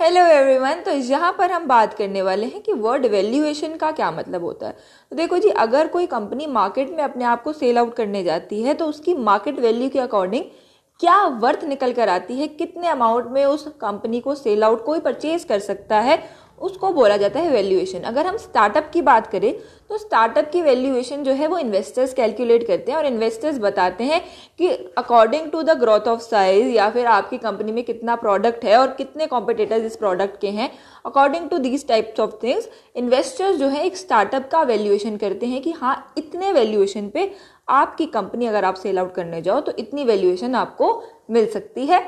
hello everyone तो यहाँ पर हम बात करने वाले हैं कि वर्ड वैल्यूएशन का क्या मतलब होता है तो देखो जी अगर कोई कंपनी मार्केट में अपने आप को सेल आउट करने जाती है तो उसकी मार्केट वैल्यू के अकॉर्डिंग क्या वर्थ निकल कर आती है कितने अमाउंट में उस कंपनी को सेल आउट कोई परचेज कर सकता है उसको बोला जाता है वैल्यूएशन अगर हम स्टार्टअप की बात करें तो स्टार्टअप की वैल्यूएशन जो है वो इन्वेस्टर्स कैलकुलेट करते हैं और इन्वेस्टर्स बताते हैं कि according to the growth of size या फिर आपकी कंपनी में कितना प्रोडक्ट है और कितने कॉम्पिटेटर्स इस प्रोडक्ट के हैं according to these types of things investors जो है एक स्टार्टअप का वैल्यूएशन करते हैं कि हाँ इतने वैल्यूएशन पे आपकी कंपनी अगर आप सेल आउट करने जाओ तो इतनी वैल्यूएशन आपको मिल सकती है